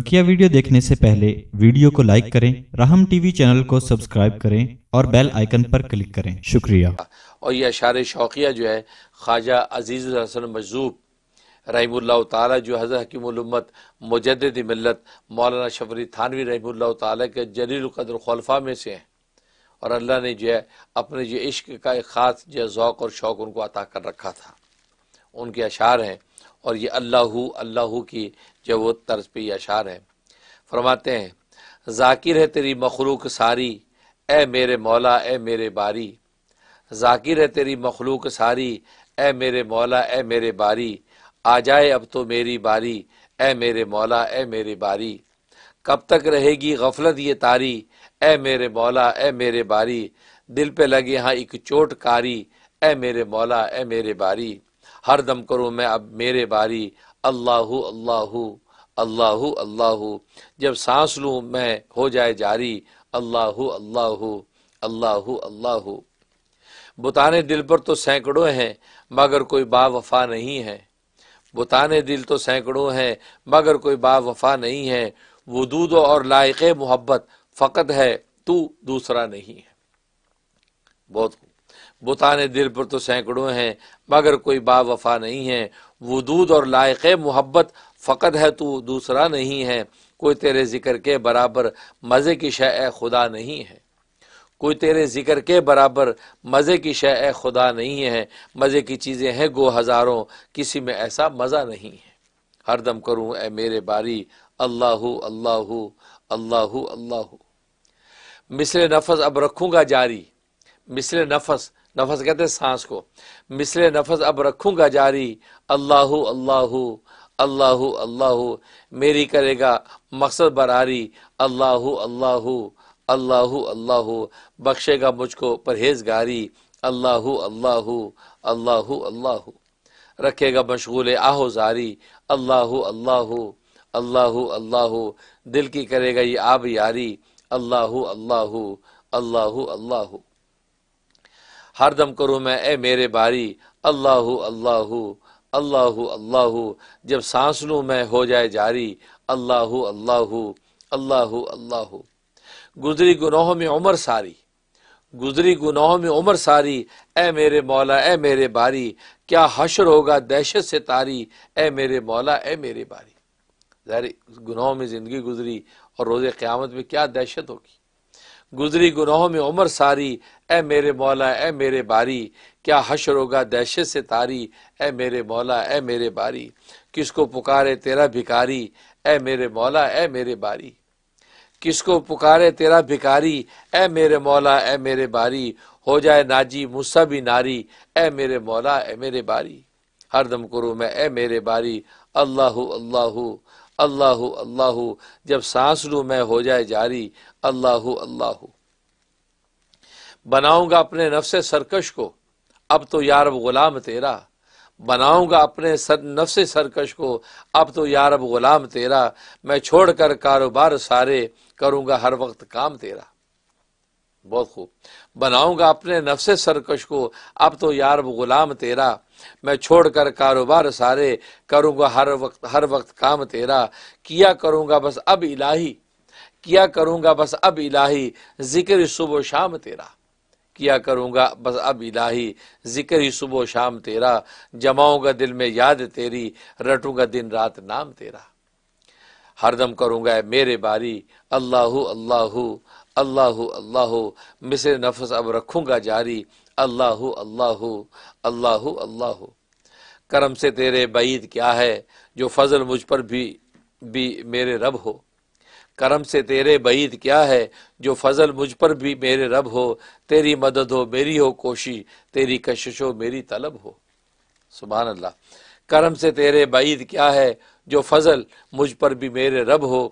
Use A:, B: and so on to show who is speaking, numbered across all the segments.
A: बकिया वीडियो देखने से पहले वीडियो को लाइक करें राहम टीवी चैनल को सब्सक्राइब करें और बेल आइकन पर क्लिक करें शुक्रिया और यह अशार शौकिया जो है ख्वाजा अजीज़ हसन मजूब रहीम ताली जो हज़र हकीमत मुजद मिलत मौलाना शबरी थानवी रही ताली के जलील कदर खलफा में से हैं और अल्लाह ने जो है अपने जो इश्क का एक ख़ास जो ओक़ और शौक़ उनको अता कर रखा था उनके अशार हैं और ये अल्लाह अल्लाह की जो वो तर्ज पे अशार है फरमाते हैं जाकिर है तेरी मखलूक सारी ए मेरे मौला ए मेरे बारी जाकिर है तेरी मखलूक सारी ए मेरे मौला ए मेरे बारी आ जाए अब तो मेरी बारी ए मेरे मौला ए मेरे बारी कब तक रहेगी गफलत ये तारी ए मेरे मौला ए मेरे बारी दिल पे लगे हाँ एक चोट कारी ए मेरे मौला ए मेरे बारी हर दम करो मैं अब मेरे बारी अल्लाह अल्लाह अल्लाह अल्लाह जब सांस लूँ मैं हो जाए जारी अल्लाह अल्लाह अल्लाह अल्लाह बुताने दिल पर तो सैकड़ों हैं मगर कोई बावफा नहीं है बुताने दिल तो सैकड़ों हैं मगर कोई बावफा नहीं है वो और लायक मोहब्बत फ़कत है तू दूसरा नहीं है बहुत बुतान दिल पर तो सैकड़ों हैं मगर कोई बावफा नहीं है वदूद और लायक मोहब्बत फ़कत है तो दूसरा नहीं है कोई तेरे ज़िक्र के बराबर मज़े की शय खुदा नहीं है कोई तेरे ज़िक्र के बराबर मज़े की शह खुदा नहीं है मज़े की चीज़ें हैं गो हज़ारों किसी में ऐसा मज़ा नहीं है हर दम करूँ ए मेरे बारी अल्लाह अल्लाह अल्लाह अल्लाह मिसरे नफस अब रखूँगा जारी मिसल नफस नफस कहते हैं सांस को मिसल नफस अब रखूँगा जारी अल्लाह अल्लाह अल्लाह अल्लाह मेरी करेगा मकसद बरारी अल्लाह अल्लाह अल्लाह अल्लाह बख्शेगा मुझको परहेजगारी अल्लाह अल्लाह अल्लाह अल्लाह रखेगा मशगूल आहो जारी अल्लाह अल्लाह अल्लाह अल्लाह दिल की करेगा ये आब यारी अल्लाह अल्लाह अल्लाह अल्लाह हर दम करूँ मैं ए मेरे बारी अल्लाह अल्लाह अल्लाह अल्लाह जब सांस लूँ मैं हो जाए जारी अल्लाह अल्लाह अल्लाह अल्लाह गुजरी गुनाहों में उम्र सारी गुजरी गुनाहों में उम्र सारी ए मेरे मौला ए मेरे बारी क्या हशर होगा दहशत से तारी ए मेरे मौला ए मेरे बारी गुनाहों में ज़िंदगी गुजरी और रोज़ क़्यामत में क्या दहशत होगी गुजरी गुनाहों में उम्र सारी ए मेरे मौला ए मेरे बारी क्या हशर होगा दहशत से तारी ए मेरे मौला ए मेरे बारी किसको पुकारे तेरा भिकारी ए मेरे मौला ए मेरे बारी किसको पुकारे तेरा भिकारी ए मेरे मौला ए मेरे बारी हो जाए नाजी मुसा भी नारी ए मेरे मौला ए मेरे बारी हर दम करो मैं ए मेरे बारी अल्लाह अल्लाह अल्लाह अल्लाह जब सांस लू मैं हो जाए जारी अल्लाह अल्लाह बनाऊंगा अपने नफ्स सरकश को अब तो यारब गुलाम तेरा बनाऊंगा अपने सर नफ्स सरकश को अब तो यारब गुलाम तेरा मैं छोड़ कर कारोबार सारे करूँगा हर वक्त काम तेरा बहुत खूब बनाऊंगा अपने नफ्स सरकश को अब तो यार गुलाम तेरा मैं छोड़ कर कारोबार सारे करूँगा हर वक्त हर वक्त काम तेरा किया करूँगा बस अब इलाही किया करूँगा बस अब इलाही जिक्र सुबह शाम तेरा किया करूँगा बस अब इलाही जिक्र ही सुबह शाम तेरा जमाऊँगा दिल में याद तेरी रटूँगा दिन रात नाम तेरा हरदम करूँगा मेरे बारी अल्लाह अल्लाह अल्लाह अल्लाह मिसे नफस अब रखूँगा जारी अल्लाह अल्लाह अल्लाह अल्लाह करम से तेरे बईद क्या है जो फजल मुझ पर भी भी मेरे रब हो करम से तेरे बईद क्या है जो फजल मुझ पर भी मेरे रब हो तेरी मदद हो मेरी हो कोशी तेरी कशिश हो मेरी तलब हो सुबह अल्लाह करम से तेरे बैद क्या है जो फजल मुझ पर भी मेरे रब हो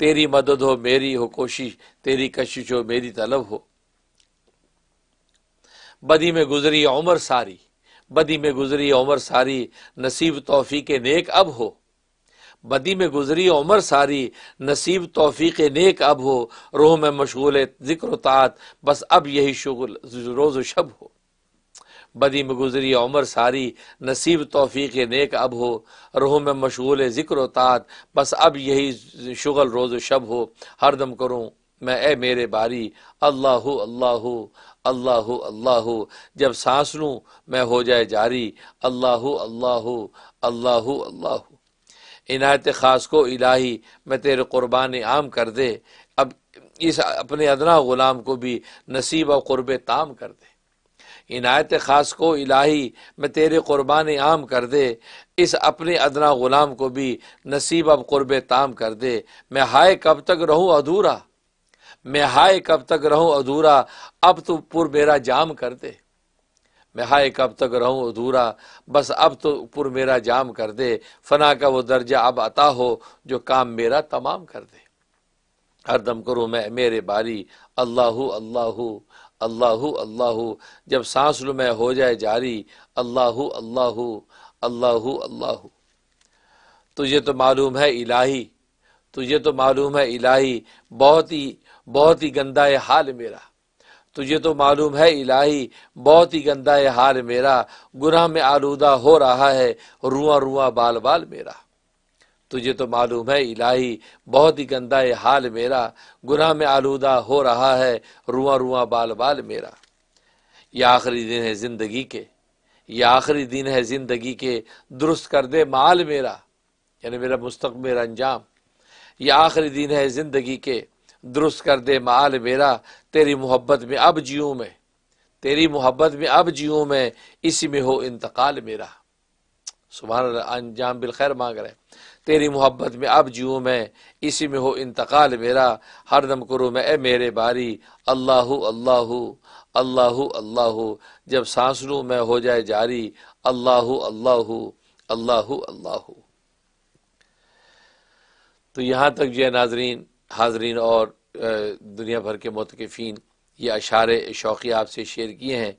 A: तेरी मदद हो मेरी हो कोशिश तेरी कशिश हो मेरी तलब हो बदी में गुजरी उम्र सारी बदी में गुजरी उम्र सारी नसीब तोफ़ी के नेक अब हो बदी में गुजरी उम्र सारी नसीब तोफ़ी के नेक अब हो रोह में मशगूल ज़िक्र तात बस अब यही शुगल रोज़ शब हो बदी में गुजरी उम्र सारी नसीब तोफ़ी के नेक अब हो रोह में मशगूल ज़िक्र तात बस अब यही शुगल रोज़ शब हो हर दम करूँ मैं ए मेरे बारी अल्लाह अल्लाह अल्लाह अल्लाह जब सांस लूँ मैं हो जाए जारी अल्लाह अल्लाह अल्लाह अल्लाह इनायत ख़ास को इलाही मैं तेरे क़ुरबान आम कर दे अब इस अपने अदना ग़ुलाम को भी नसीब और क़ुरब ताम कर दे इनायत ख़ास को इलाही मैं तेरे क़ुरबान आम कर दे इस अपने अदना ग़ुलाम को भी नसीब अब क़ुरब ताम कर दे मैं हाय कब तक रहूँ अधूरा मैं हाय कब तक रहूँ अधूरा अब तो पुर मेरा जाम कर दे मैं हाय कब तक रहूँ अधूरा बस अब तो पुर मेरा जाम कर दे फना का वो दर्जा अब अता हो जो काम मेरा तमाम कर दे हर दम करूँ मैं मेरे बारी अल्लाह अल्लाह अल्लाह अल्लाह जब सांस लुमय हो जाए जारी अल्लाह अल्लाह अल्लाह अल्लाह तुझे तो मालूम है इलाही तुझे तो मालूम है इलाही बहुत ही बहुत ही गंदा है हाल मेरा तुझे तो मालूम है इलाही बहुत ही गंदा है हाल मेरा गुनाह में आलूदा हो रहा है रुआ रुआ बाल बाल मेरा तुझे तो मालूम है इलाही बहुत ही गंदा है हाल मेरा गुनाह में आलूदा हो रहा है रुआ रुआ बाल बाल मेरा ये आखिरी दिन है ज़िंदगी के ये आखिरी दिन है ज़िंदगी के दुरुस्त कर दे माल मेरा यानी मेरा मुस्तकबिल अंजाम ये आखिरी दिन है ज़िंदगी के दुरुस्त कर दे माल मेरा तेरी मोहब्बत में अब जीऊँ मैं तेरी मोहब्बत में अब जीऊँ मैं इसी में हो इंतकाल मेरा सुबह अंजाम खैर मांग रहे तेरी मोहब्बत में अब जीव मैं इसी में हो इंतकाल मेरा हर दम करो मैं ए मेरे बारी अल्लाह अल्लाह अल्लाह अल्लाह जब सांस लूँ मैं हो जाए जारी अल्लाह अल्लाह अल्लाह अल्लाह तो यहाँ तक जो है नाजरीन हाजरीन और दुनिया भर के मतकफ़ीन ये अशारे शौक़ी आपसे शेयर किए हैं